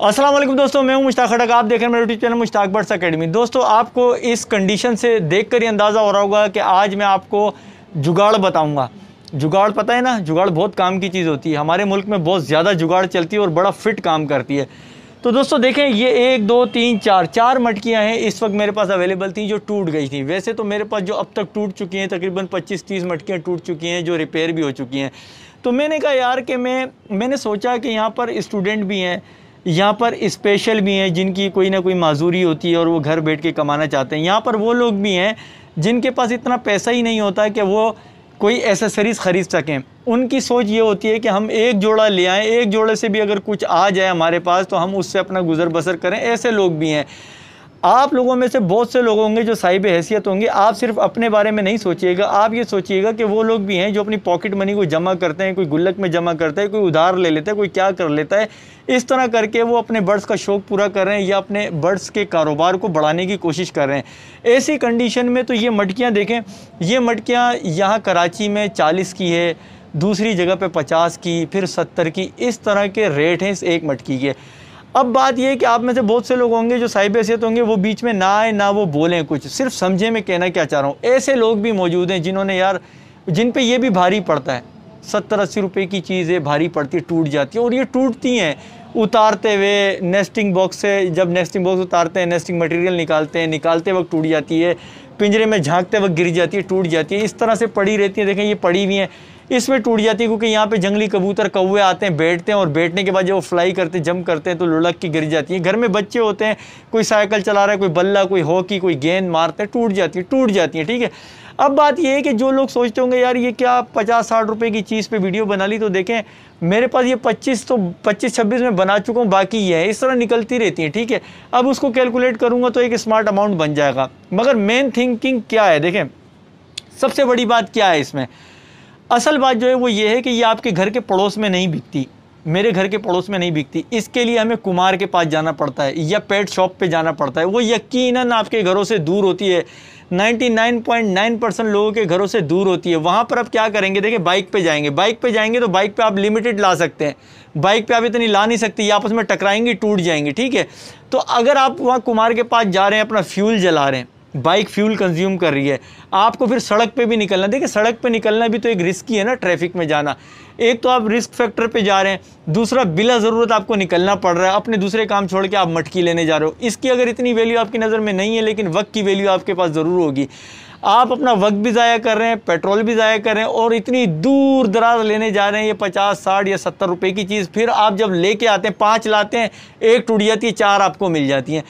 असलम दोस्तों मैं हूं मुश्ताक खटक आप देख रहे हैं मेरे YouTube channel Mushtaq birds academy दोस्तों आपको इस कंडीशन से देख कर ही अंदाज़ा हो रहा होगा कि आज मैं आपको जुगाड़ बताऊंगा जुगाड़ पता है ना जुगाड़ बहुत काम की चीज़ होती है हमारे मुल्क में बहुत ज़्यादा जुगाड़ चलती है और बड़ा फिट काम करती है तो दोस्तों देखें ये एक दो तीन चार चार मटकियाँ हैं इस वक्त मेरे पास अवेलेबल थी जो टूट गई थी वैसे तो मेरे पास जो अब तक टूट चुकी हैं तकरीबन पच्चीस तीस मटकियाँ टूट चुकी हैं जो रिपेयर भी हो चुकी हैं तो मैंने कहा यार कि मैं मैंने सोचा कि यहाँ पर स्टूडेंट भी हैं यहाँ पर स्पेशल भी हैं जिनकी कोई ना कोई माजूरी होती है और वो घर बैठ के कमाना चाहते हैं यहाँ पर वो लोग भी हैं जिनके पास इतना पैसा ही नहीं होता कि वो कोई एसेसरीज़ ख़रीद सकें उनकी सोच ये होती है कि हम एक जोड़ा ले आएँ एक जोड़े से भी अगर कुछ आ जाए हमारे पास तो हम उससे अपना गुजर बसर करें ऐसे लोग भी हैं आप लोगों में से बहुत से लोग होंगे जो साहिब हैसियत होंगे आप सिर्फ अपने बारे में नहीं सोचिएगा आप ये सोचिएगा कि वो लोग भी हैं जो अपनी पॉकेट मनी को जमा करते हैं कोई गुल्लक में जमा करता है कोई उधार ले लेता है कोई क्या कर लेता है इस तरह करके वो अपने बर्ड्स का शौक़ पूरा कर रहे हैं या अपने बर्ड्स के कारोबार को बढ़ाने की कोशिश कर रहे हैं ऐसी कंडीशन में तो ये मटकियाँ देखें ये मटकियाँ यहाँ कराची में चालीस की है दूसरी जगह पर पचास की फिर सत्तर की इस तरह के रेट हैं इस एक मटकी के अब बात यह है कि आप में से बहुत से लोग होंगे जो साहिब हैसियत होंगे वो बीच में ना आए ना वो बोलें कुछ सिर्फ समझे मैं कहना क्या चाह रहा हूँ ऐसे लोग भी मौजूद हैं जिन्होंने यार जिन पे ये भी भारी पड़ता है सत्तर अस्सी रुपये की चीज़ें भारी पड़ती है टूट जाती है और ये टूटती हैं उतारते हुए नेस्टिंग बॉक्स से जब नेस्टिंग बॉक्स उतारते हैं नेस्टिंग मटेरियल निकालते हैं निकालते वक्त टूट जाती है पिंजरे में झांकते वक्त गिर जाती है टूट जाती है इस तरह से पड़ी रहती है देखें ये पड़ी हुई हैं इसमें टूट जाती है क्योंकि यहाँ पे जंगली कबूतर कौए आते हैं बैठते हैं और बैठने के बाद जब वो फ्लाई करते जंप करते हैं तो लुढ़क की गिर जाती है घर में बच्चे होते हैं कोई साइकिल चला रहा है कोई बल्ला कोई हॉकी कोई गेंद मारते हैं टूट जाती है टूट जाती है ठीक है अब बात यह है कि जो लोग सोचते होंगे यार ये क्या पचास साठ रुपये की चीज़ पर वीडियो बना ली तो देखें मेरे पास ये 25 तो 25 26 में बना चुका हूँ बाकी ये है इस तरह निकलती रहती है ठीक है अब उसको कैलकुलेट करूँगा तो एक स्मार्ट अमाउंट बन जाएगा मगर मेन थिंकिंग क्या है देखें सबसे बड़ी बात क्या है इसमें असल बात जो है वो ये है कि ये आपके घर के पड़ोस में नहीं बिकती मेरे घर के पड़ोस में नहीं बिकती इसके लिए हमें कुमार के पास जाना पड़ता है या पेट शॉप पे जाना पड़ता है वो यकीनन आपके घरों से दूर होती है 99.9 परसेंट लोगों के घरों से दूर होती है वहाँ पर आप क्या करेंगे देखिए बाइक पे जाएंगे बाइक पे जाएंगे तो बाइक पे आप लिमिटेड ला सकते हैं बाइक पे आप इतनी ला नहीं सकती आपस में टकराएंगी टूट जाएंगी ठीक है तो अगर आप वहाँ कुमार के पास जा रहे हैं अपना फ्यूल जला रहे हैं बाइक फ्यूल कंज्यूम कर रही है आपको फिर सड़क पे भी निकलना देखिए सड़क पे निकलना भी तो एक रिस्क ही है ना ट्रैफिक में जाना एक तो आप रिस्क फैक्टर पे जा रहे हैं दूसरा बिला ज़रूरत आपको निकलना पड़ रहा है अपने दूसरे काम छोड़ के आप मटकी लेने जा रहे हो इसकी अगर इतनी वैल्यू आपकी नज़र में नहीं है लेकिन वक्त की वैल्यू आपके पास ज़रूर होगी आप अपना वक्त भी ज़ाया कर रहे हैं पेट्रोल भी ज़ाया कर रहे हैं और इतनी दूर दराज लेने जा रहे हैं ये पचास साठ या सत्तर रुपये की चीज़ फिर आप जब लेके आते हैं पाँच लाते हैं एक टूट जाती है चार आपको मिल जाती हैं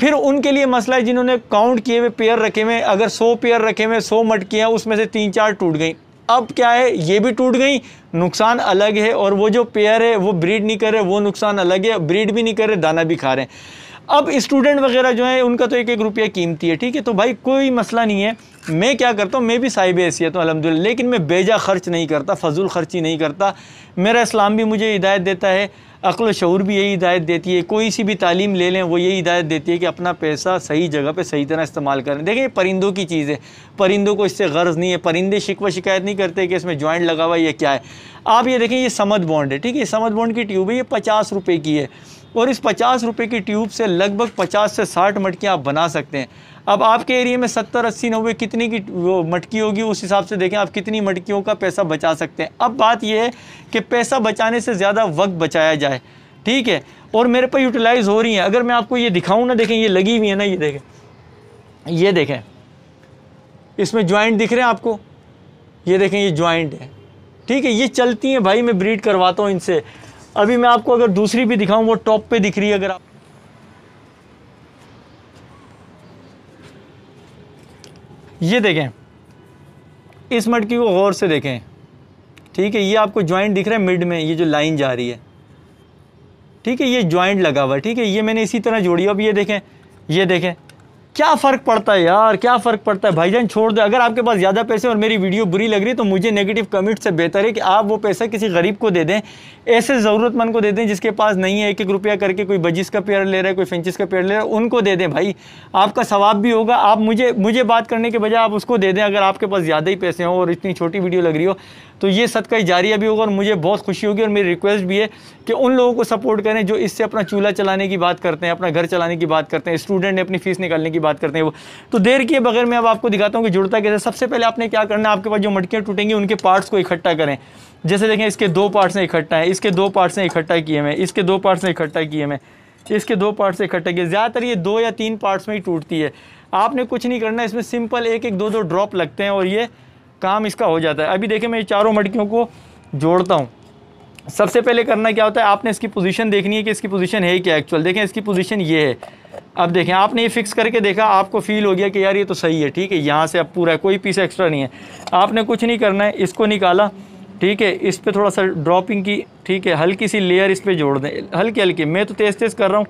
फिर उनके लिए मसला है जिन्होंने काउंट किए हुए पेयर रखे हुए अगर सौ पेयर रखे हुए सौ मटकियाँ उसमें से तीन चार टूट गई अब क्या है ये भी टूट गई नुकसान अलग है और वो जो पेयर है वो ब्रीड नहीं कर रहे वो नुकसान अलग है ब्रीड भी नहीं कर रहे दाना भी खा रहे हैं अब स्टूडेंट वगैरह जो है उनका तो एक एक रुपया कीमती है ठीक है तो भाई कोई मसला नहीं है मैं क्या करता हूँ मैं भी साहिब हैसियत हूँ अलहमदिल्ला लेकिन मैं बेजा खर्च नहीं करता फजूल खर्ची नहीं करता मेरा इस्लाम भी मुझे हिदायत देता है अकल शूर भी यही हिदायत देती है कोई सी भी तालीम ले लें वो यही हिदायत देती है कि अपना पैसा सही जगह पे सही तरह इस्तेमाल करें देखें ये परिंदों की चीज़ है परिंदों को इससे गर्ज़ नहीं है परिंदे शिकवा शिकायत नहीं करते कि इसमें जॉइंट लगा हुआ है या क्या है आप ये देखें ये समद बॉन्ड है ठीक है समद बॉन्ड की ट्यूब है ये पचास रुपये की है और इस पचास रुपये की ट्यूब से लगभग पचास से साठ मटकियाँ आप बना सकते हैं अब आपके एरिया में सत्तर अस्सी नब्बे कितनी की वो मटकी होगी उस हिसाब से देखें आप कितनी मटकियों का पैसा बचा सकते हैं अब बात यह है कि पैसा बचाने से ज़्यादा वक्त बचाया जाए ठीक है और मेरे पर यूटिलाइज़ हो रही हैं अगर मैं आपको ये दिखाऊँ ना देखें ये लगी हुई है ना ये देखें ये देखें इसमें ज्वाइंट दिख रहे हैं आपको ये देखें ये ज्वाइंट है ठीक है ये चलती हैं भाई मैं ब्रीड करवाता हूँ इनसे अभी मैं आपको अगर दूसरी भी दिखाऊं वो टॉप पे दिख रही है अगर आप ये देखें इस मटकी को गौर से देखें ठीक है ये आपको ज्वाइंट दिख रहा है मिड में ये जो लाइन जा रही है ठीक है ये ज्वाइंट लगा हुआ है ठीक है ये मैंने इसी तरह जोड़ी अब ये देखें ये देखें क्या फ़र्क पड़ता है यार क्या फ़र्क पड़ता है भाईजान छोड़ दो अगर आपके पास ज़्यादा पैसे और मेरी वीडियो बुरी लग रही है तो मुझे नेगेटिव कमेंट से बेहतर है कि आप वो पैसा किसी गरीब को दे दें ऐसे ज़रूरतमंद को दे दें जिसके पास नहीं है एक एक रुपया करके कोई बजिस का पेड़ ले रहा है कोई फेंचिस का पेयर ले रहा है उनको दे दें भाई आपका सवाब भी होगा आप मुझे मुझे बात करने के बजाय आप उसको दे दें अगर आपके पास ज़्यादा ही पैसे हों और इतनी छोटी वीडियो लग रही हो तो ये सदका जारिया भी होगा और मुझे बहुत खुशी होगी और मेरी रिक्वेस्ट भी है कि उन लोगों को सपोर्ट करें जो इससे अपना चूल्हा चलाने की बात करते हैं अपना घर चलाने की बात करते हैं स्टूडेंट ने अपनी फ़ीस निकालने की बात बात करते हैं वो तो देर किए बगैर मैं अब आपको दिखाता हूँ कि जुड़ता कैसे सबसे पहले आपने क्या करना है आपके पास जो मटकियाँ टूटेंगी उनके पार्ट्स को इकट्ठा करें जैसे देखें इसके दो पार्ट्स ने इकट्ठा है इसके दो पार्ट्स ने इकट्ठा किए मैं इसके दो पार्ट्स ने इकट्ठा किए मैं इसके दो पार्ट्स इकट्ठा किए ज़्यादातर ये दो या तीन पार्ट्स में ही टूटती है आपने कुछ नहीं करना इसमें सिंपल एक एक दो दो ड्रॉप लगते हैं और ये काम इसका हो जाता है अभी देखें मैं चारों मटकियों को जोड़ता हूँ सबसे पहले करना क्या होता है आपने इसकी पोजीशन देखनी है कि इसकी पोजीशन है क्या एक्चुअल देखें इसकी पोजीशन ये है अब देखें आपने ये फिक्स करके देखा आपको फील हो गया कि यार ये तो सही है ठीक है यहाँ से अब पूरा है कोई पीस एक्स्ट्रा नहीं है आपने कुछ नहीं करना है इसको निकाला ठीक है इस पर थोड़ा सा ड्रॉपिंग की ठीक है हल्की सी लेयर इस पर जोड़ दें हल्की हल्की मैं तो तेज़ तेज़ कर रहा हूँ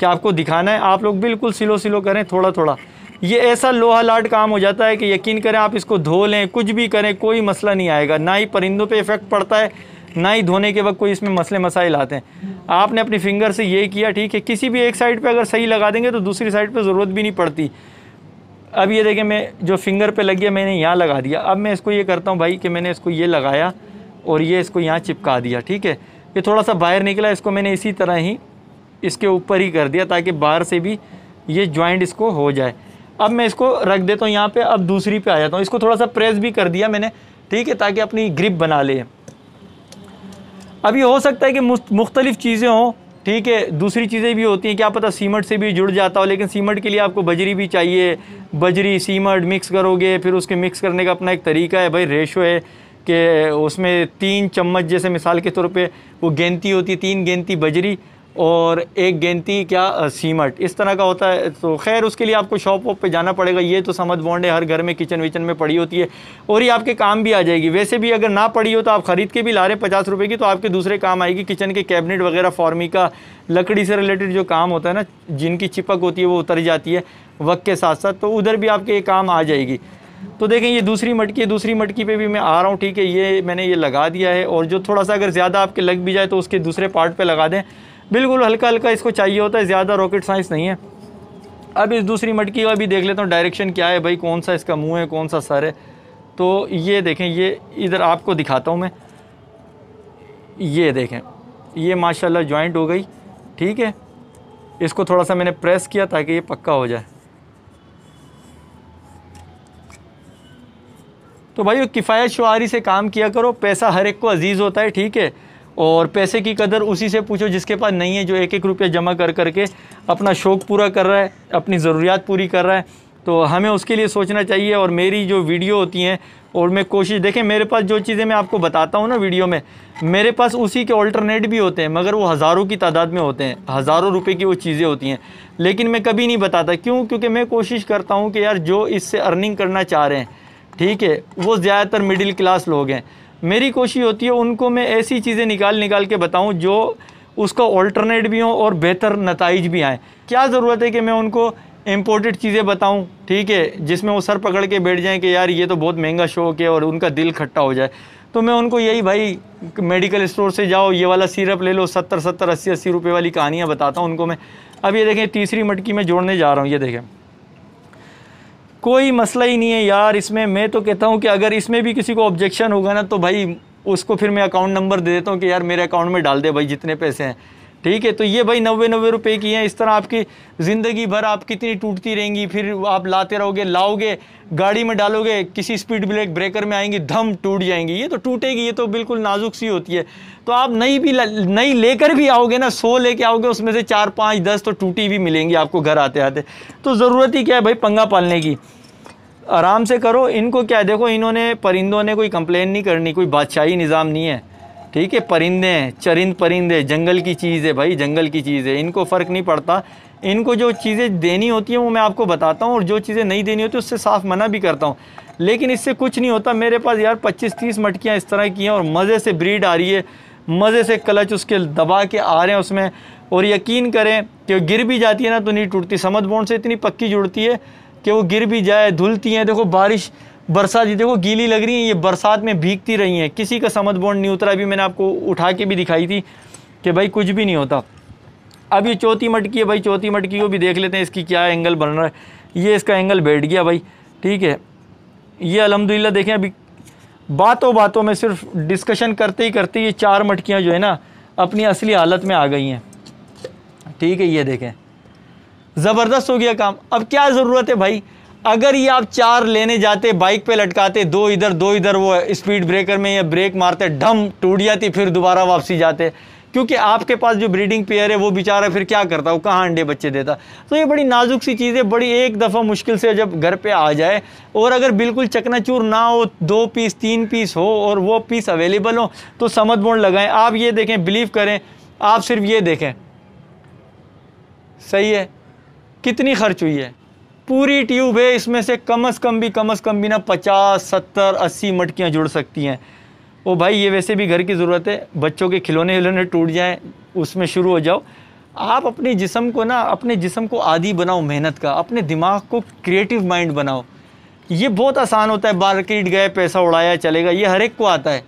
कि आपको दिखाना है आप लोग बिल्कुल सिलो सिलो करें थोड़ा थोड़ा ये ऐसा लोहा लाट काम हो जाता है कि यकीन करें आप इसको धो लें कुछ भी करें कोई मसला नहीं आएगा ना ही परिंदों पे इफ़ेक्ट पड़ता है ना ही धोने के वक्त कोई इसमें मसले मसाइल आते हैं आपने अपनी फिंगर से ये किया ठीक है किसी भी एक साइड पे अगर सही लगा देंगे तो दूसरी साइड पे ज़रूरत भी नहीं पड़ती अब ये देखें मैं जो फिंगर पे लग गया मैंने यहाँ लगा दिया अब मैं इसको ये करता हूँ भाई कि मैंने इसको ये लगाया और ये इसको यहाँ चिपका दिया ठीक है ये थोड़ा सा बाहर निकला इसको मैंने इसी तरह ही इसके ऊपर ही कर दिया ताकि बाहर से भी ये जॉइंट इसको हो जाए अब मैं इसको रख देता हूँ यहाँ पर अब दूसरी पर आ जाता हूँ इसको थोड़ा सा प्रेस भी कर दिया मैंने ठीक है ताकि अपनी ग्रिप बना ले अब ये हो सकता है कि मुख्तलिफ़ चीज़ें हों ठीक है दूसरी चीज़ें भी होती हैं क्या पता सीमट से भी जुड़ जाता हो लेकिन सीमट के लिए आपको बजरी भी चाहिए बजरी सीमट मिक्स करोगे फिर उसके मिक्स करने का अपना एक तरीका है भाई रेशो है कि उसमें तीन चम्मच जैसे मिसाल के तौर पे वो गेंती होती है तीन गेंती बजरी और एक गेंती क्या सीमट इस तरह का होता है तो खैर उसके लिए आपको शॉप वॉप पर जाना पड़ेगा ये तो समझ बॉन्ड है हर घर में किचन विचन में पड़ी होती है और ये आपके काम भी आ जाएगी वैसे भी अगर ना पड़ी हो तो आप ख़रीद के भी ला रहे पचास रुपये की तो आपके दूसरे काम आएगी किचन के कैबिनेट वगैरह फॉर्मी का लकड़ी से रिलेटेड जो काम होता है ना जिनकी चिपक होती है वो उतर जाती है वक्त के साथ साथ तो उधर भी आपके ये काम आ जाएगी तो देखें ये दूसरी मटकी है दूसरी मटकी पे भी मैं आ रहा हूँ ठीक है ये मैंने ये लगा दिया है और जो थोड़ा सा अगर ज़्यादा आपके लग भी जाए तो उसके दूसरे पार्ट पे लगा दें बिल्कुल हल्का हल्का इसको चाहिए होता है ज़्यादा रॉकेट साइंस नहीं है अब इस दूसरी मटकी का भी देख लेता हूँ डायरेक्शन क्या है भाई कौन सा इसका मुँह है कौन सा सर है तो ये देखें ये इधर आपको दिखाता हूँ मैं ये देखें ये माशाला जॉइंट हो गई ठीक है इसको थोड़ा सा मैंने प्रेस किया ताकि ये पक्का हो जाए तो भाई किफ़ायत शुआरी से काम किया करो पैसा हर एक को अजीज़ होता है ठीक है और पैसे की कदर उसी से पूछो जिसके पास नहीं है जो एक एक रुपया जमा कर करके अपना शौक़ पूरा कर रहा है अपनी ज़रूरियात पूरी कर रहा है तो हमें उसके लिए सोचना चाहिए और मेरी जो वीडियो होती हैं और मैं कोशिश देखें मेरे पास जो चीज़ें मैं आपको बताता हूँ ना वीडियो में मेरे पास उसी के ऑल्टरनेट भी होते हैं मगर वो हज़ारों की तादाद में होते हैं हज़ारों रुपए की वो चीज़ें होती हैं लेकिन मैं कभी नहीं बताता क्यों क्योंकि मैं कोशिश करता हूँ कि यार जो इससे अर्निंग करना चाह रहे हैं ठीक है वो ज़्यादातर मिडिल क्लास लोग हैं मेरी कोशिश होती है उनको मैं ऐसी चीज़ें निकाल निकाल के बताऊँ जो उसका ऑल्टरनेट भी हो और बेहतर नतज भी आएँ क्या ज़रूरत है कि मैं उनको इम्पोर्टेड चीज़ें बताऊं ठीक है जिसमें वो सर पकड़ के बैठ जाएं कि यार ये तो बहुत महंगा शौक है और उनका दिल खट्टा हो जाए तो मैं उनको यही भाई मेडिकल स्टोर से जाओ ये वाला सिरप ले लो सत्तर सत्तर अस्सी अस्सी रुपये वाली कहानियाँ बताता हूँ उनको मैं अब ये देखें तीसरी मटकी में जोड़ने जा रहा हूँ ये देखें कोई मसला ही नहीं है यार इसमें मैं तो कहता हूँ कि अगर इसमें भी किसी को ऑब्जेक्शन होगा ना तो भाई उसको फिर मैं अकाउंट नंबर दे देता हूँ कि यार मेरे अकाउंट में डाल दे भाई जितने पैसे हैं ठीक है तो ये भाई नब्बे नब्बे रुपए की हैं इस तरह आपकी ज़िंदगी भर आप कितनी टूटती रहेंगी फिर आप लाते रहोगे लाओगे गाड़ी में डालोगे किसी स्पीड ब्रेक ब्रेकर में आएंगी धम टूट जाएंगी ये तो टूटेगी ये तो बिल्कुल नाजुक सी होती है तो आप नई भी नई लेकर भी आओगे ना सो लेके आओगे उसमें से चार पाँच दस तो टूटी भी मिलेंगी आपको घर आते आते तो ज़रूरत ही क्या है भाई पंगा पालने की आराम से करो इनको क्या देखो इन्होंने परिंदों ने कोई कंप्लेन नहीं करनी कोई बादशाही निज़ाम नहीं है ठीक है परिंदे हैं चरिंद परिंदे जंगल की चीज़ है भाई जंगल की चीज़ है इनको फ़र्क नहीं पड़ता इनको जो चीज़ें देनी होती हैं वो मैं आपको बताता हूँ और जो चीज़ें नहीं देनी होती उससे साफ़ मना भी करता हूँ लेकिन इससे कुछ नहीं होता मेरे पास यार 25-30 मटकियाँ इस तरह की हैं और मज़े से ब्रीड आ रही है मज़े से क्लच उसके दबा के आ रहे हैं उसमें और यकीन करें कि गिर भी जाती है ना तो नहीं टूटती समझ बोन से इतनी पक्की जुड़ती है कि वो गिर भी जाए धुलती हैं देखो बारिश बरसात देखो गीली लग रही है ये बरसात में भीगती रही हैं किसी का समझ बोर्ड नहीं उतरा अभी मैंने आपको उठा के भी दिखाई थी कि भाई कुछ भी नहीं होता अब ये चौथी मटकी है भाई चौथी मटकी को भी देख लेते हैं इसकी क्या एंगल बन रहा है ये इसका एंगल बैठ गया भाई ठीक है ये अलहमदिल्ला देखें अभी बातों बातों में सिर्फ डिस्कशन करते ही करते ये चार मटकियाँ जो है ना अपनी असली हालत में आ गई हैं ठीक है ये देखें ज़बरदस्त हो गया काम अब क्या ज़रूरत है भाई अगर ये आप चार लेने जाते बाइक पे लटकाते दो इधर दो इधर वो स्पीड ब्रेकर में या ब्रेक मारते ढम टूट जाती फिर दोबारा वापसी जाते क्योंकि आपके पास जो ब्रीडिंग पेयर है वो बेचारा फिर क्या करता वो कहाँ अंडे बच्चे देता तो ये बड़ी नाजुक सी चीज़ है बड़ी एक दफ़ा मुश्किल से जब घर पे आ जाए और अगर बिल्कुल चकनाचूर ना हो दो पीस तीन पीस हो और वो पीस अवेलेबल हो तो समझ बोर्ड लगाएं आप ये देखें बिलीव करें आप सिर्फ ये देखें सही है कितनी खर्च हुई है पूरी ट्यूब है इसमें से कम अज़ कम भी कम अज़ कम भी ना पचास सत्तर अस्सी मटकियाँ जुड़ सकती हैं ओ भाई ये वैसे भी घर की ज़रूरत है बच्चों के खिलौने विलौने टूट जाएँ उसमें शुरू हो जाओ आप अपने जिसम को ना अपने जिसम को आदि बनाओ मेहनत का अपने दिमाग को क्रिएटिव माइंड बनाओ ये बहुत आसान होता है मार्केट गए पैसा उड़ाया चलेगा ये हर एक को आता है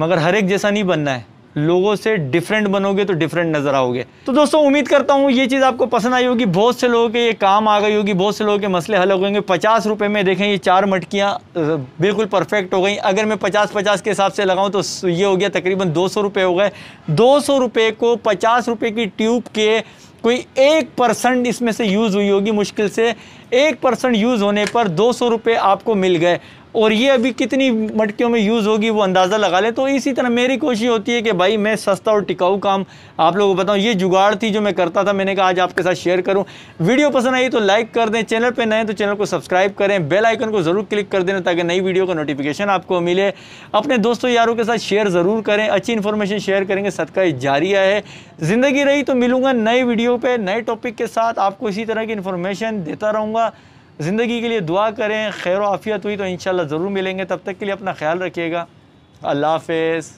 मगर हर एक जैसा नहीं बनना है लोगों से डिफरेंट बनोगे तो डिफरेंट नज़र आओगे तो दोस्तों उम्मीद करता हूँ ये चीज़ आपको पसंद आई होगी बहुत से लोगों के ये काम आ गई होगी बहुत से लोगों के मसले हल हो गएंगे पचास रुपये में देखें ये चार मटकियाँ बिल्कुल परफेक्ट हो गई अगर मैं पचास पचास के हिसाब से लगाऊँ तो ये हो गया तकरीबन दो सौ हो गए दो सौ को पचास रुपये की ट्यूब के कोई एक परसेंट इसमें से यूज़ हुई होगी मुश्किल से एक परसेंट यूज़ होने पर दो सौ रुपये आपको मिल गए और ये अभी कितनी मटकियों में यूज़ होगी वो अंदाज़ा लगा लें तो इसी तरह मेरी कोशिश होती है कि भाई मैं सस्ता और टिकाऊ काम आप लोगों को बताऊँ ये जुगाड़ थी जो मैं करता था मैंने कहा आज आपके साथ शेयर करूँ वीडियो पसंद आई तो लाइक कर दें चैनल पर नए तो चैनल को सब्सक्राइब करें बेल आइकन को ज़रूर क्लिक कर देना ताकि नई वीडियो का नोटिफिकेशन आपको मिले अपने दोस्तों यारों के साथ शेयर ज़रूर करें अच्छी इन्फॉर्मेशन शेयर करेंगे सदका जारी है ज़िंदगी रही तो मिलूंगा नए वीडियो पर नए टॉपिक के साथ आपको इसी तरह की इन्फॉर्मेशन देता रहूँगा ज़िंदगी के लिए दुआ करें खैर आफ़ियत हुई तो इन ज़रूर मिलेंगे तब तक के लिए अपना ख्याल रखिएगा अल्लाह हाफ